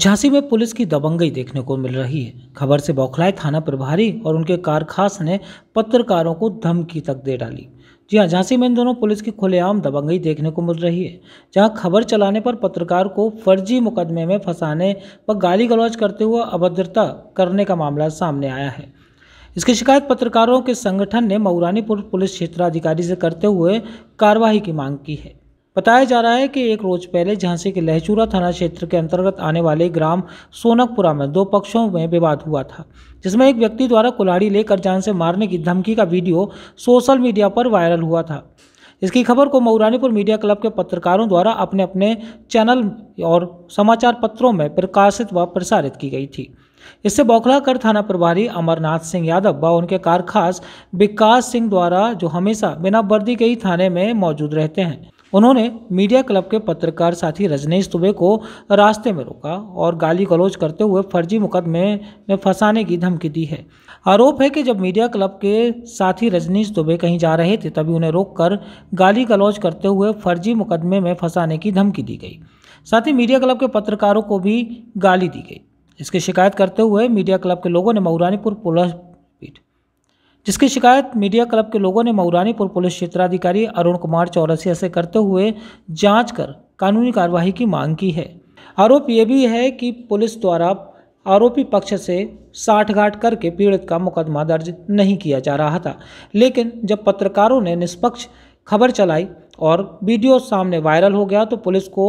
झांसी में पुलिस की दबंगई देखने को मिल रही है खबर से बौखलाए थाना प्रभारी और उनके कारखास ने पत्रकारों को धमकी तक दे डाली जी हाँ झांसी में इन दोनों पुलिस की खुलेआम दबंगई देखने को मिल रही है जहां खबर चलाने पर पत्रकार को फर्जी मुकदमे में फंसाने व गाली गलौज करते हुए अभद्रता करने का मामला सामने आया है इसकी शिकायत पत्रकारों के संगठन ने मऊरानीपुर पुलिस क्षेत्राधिकारी से करते हुए कार्रवाई की मांग की है बताया जा रहा है कि एक रोज पहले झांसी के लहचूरा थाना क्षेत्र के अंतर्गत आने वाले ग्राम सोनकपुरा में दो पक्षों में विवाद हुआ था जिसमें एक व्यक्ति द्वारा कुलाड़ी लेकर जान से मारने की धमकी का वीडियो सोशल मीडिया पर वायरल हुआ था इसकी खबर को मऊरानीपुर मीडिया क्लब के पत्रकारों द्वारा अपने अपने चैनल और समाचार पत्रों में प्रकाशित व प्रसारित की गई थी इससे बौखलाकर थाना प्रभारी अमरनाथ सिंह यादव व उनके कारखास विकास सिंह द्वारा जो हमेशा बिना वर्दी के ही थाने में मौजूद रहते हैं उन्होंने मीडिया क्लब के पत्रकार साथी रजनीश दुबे को रास्ते में रोका और गाली गलौज करते हुए फर्जी मुकदमे में फंसाने की धमकी दी है आरोप है कि जब मीडिया क्लब के साथी रजनीश दुबे कहीं जा रहे थे तभी उन्हें रोककर गाली गलौज करते हुए फर्जी मुकदमे में फंसाने की धमकी दी गई साथ ही मीडिया क्लब के पत्रकारों को भी गाली दी गई इसकी शिकायत करते हुए मीडिया क्लब के लोगों ने मऊरानीपुर पुलिस जिसकी शिकायत मीडिया क्लब के लोगों ने मऊरानीपुर पुलिस क्षेत्राधिकारी अरुण कुमार चौरसिया से करते हुए जांच कर कानूनी कार्यवाही की मांग की है आरोप ये भी है कि पुलिस द्वारा आरोपी पक्ष से साठगाठ करके पीड़ित का मुकदमा दर्ज नहीं किया जा रहा था लेकिन जब पत्रकारों ने निष्पक्ष खबर चलाई और वीडियो सामने वायरल हो गया तो पुलिस को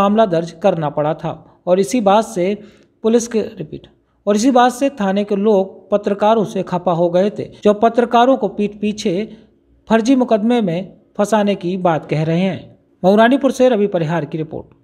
मामला दर्ज करना पड़ा था और इसी बात से पुलिस के रिपीट और इसी बात से थाने के लोग पत्रकारों से खपा हो गए थे जो पत्रकारों को पीठ पीछे फर्जी मुकदमे में फंसाने की बात कह रहे हैं मऊरानीपुर से रवि परिहार की रिपोर्ट